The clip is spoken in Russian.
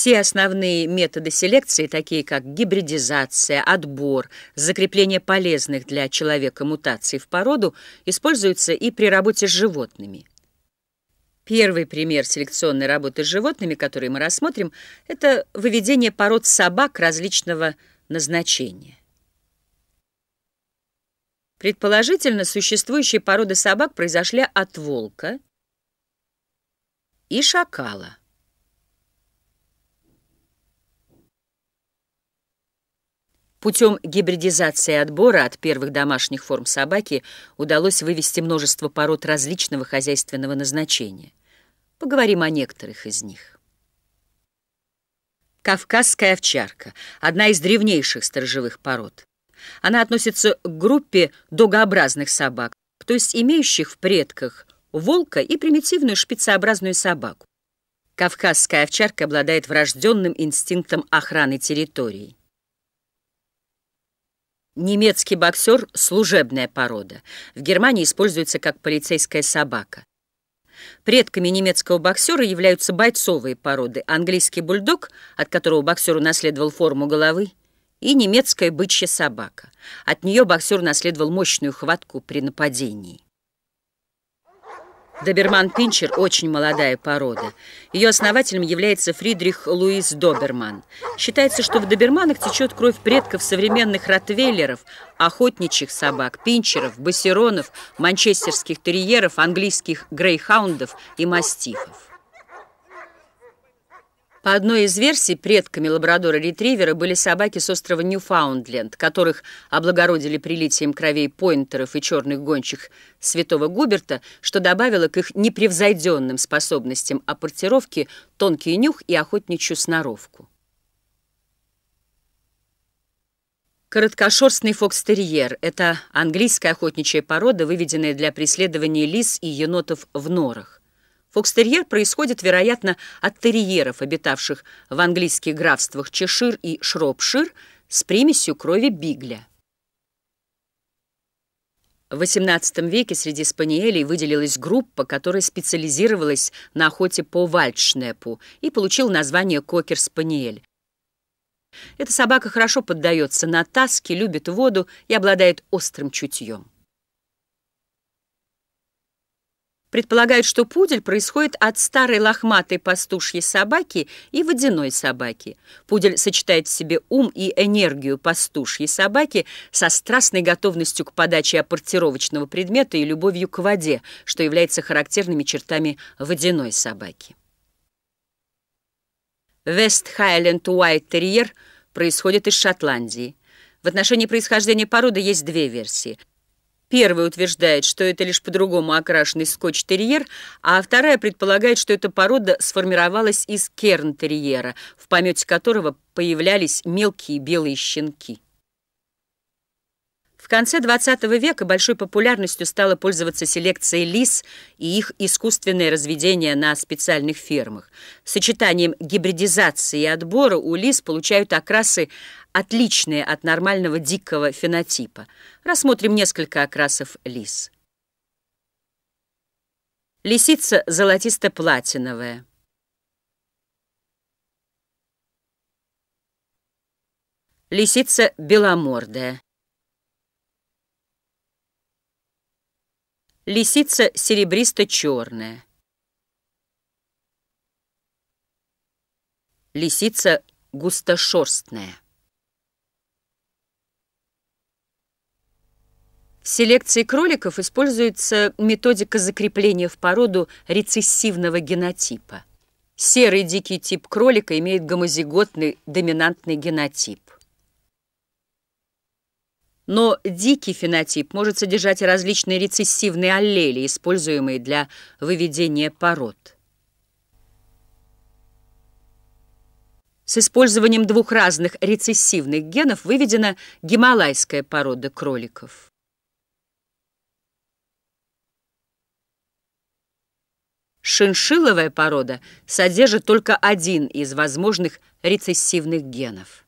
Все основные методы селекции, такие как гибридизация, отбор, закрепление полезных для человека мутаций в породу, используются и при работе с животными. Первый пример селекционной работы с животными, который мы рассмотрим, это выведение пород собак различного назначения. Предположительно, существующие породы собак произошли от волка и шакала. Путем гибридизации и отбора от первых домашних форм собаки удалось вывести множество пород различного хозяйственного назначения. Поговорим о некоторых из них. Кавказская овчарка – одна из древнейших сторожевых пород. Она относится к группе догообразных собак, то есть имеющих в предках волка и примитивную шпицеобразную собаку. Кавказская овчарка обладает врожденным инстинктом охраны территории. Немецкий боксер – служебная порода. В Германии используется как полицейская собака. Предками немецкого боксера являются бойцовые породы. Английский бульдог, от которого боксер унаследовал форму головы, и немецкая бычья собака. От нее боксер наследовал мощную хватку при нападении. Доберман-пинчер – очень молодая порода. Ее основателем является Фридрих Луис Доберман. Считается, что в доберманах течет кровь предков современных ротвейлеров, охотничьих собак, пинчеров, бассеронов, манчестерских терьеров, английских грейхаундов и мастифов. По одной из версий, предками лабрадора-ретривера были собаки с острова Ньюфаундленд, которых облагородили прилитием кровей пойнтеров и черных гончих святого Губерта, что добавило к их непревзойденным способностям апортировки тонкий нюх и охотничью сноровку. Короткошерстный фокстерьер – это английская охотничья порода, выведенная для преследования лис и енотов в норах. Фокстерьер происходит, вероятно, от терьеров, обитавших в английских графствах Чешир и Шропшир с примесью крови Бигля. В XVIII веке среди спаниелей выделилась группа, которая специализировалась на охоте по вальдшнепу и получила название кокер-спаниель. Эта собака хорошо поддается на таски, любит воду и обладает острым чутьем. Предполагают, что пудель происходит от старой лохматой пастушьей собаки и водяной собаки. Пудель сочетает в себе ум и энергию пастушьей собаки со страстной готовностью к подаче апортировочного предмета и любовью к воде, что является характерными чертами водяной собаки. Вест-Хайленд-Уайт-Терьер происходит из Шотландии. В отношении происхождения породы есть две версии – Первая утверждает, что это лишь по-другому окрашенный скотч-терьер, а вторая предполагает, что эта порода сформировалась из керн-терьера, в помете которого появлялись мелкие белые щенки конце XX века большой популярностью стало пользоваться селекцией лис и их искусственное разведение на специальных фермах. Сочетанием гибридизации и отбора у лис получают окрасы, отличные от нормального дикого фенотипа. Рассмотрим несколько окрасов лис. Лисица золотисто-платиновая. Лисица беломордая. лисица серебристо-черная, лисица густошерстная. В селекции кроликов используется методика закрепления в породу рецессивного генотипа. Серый дикий тип кролика имеет гомозиготный доминантный генотип. Но дикий фенотип может содержать различные рецессивные аллели, используемые для выведения пород. С использованием двух разных рецессивных генов выведена гималайская порода кроликов. Шиншилловая порода содержит только один из возможных рецессивных генов.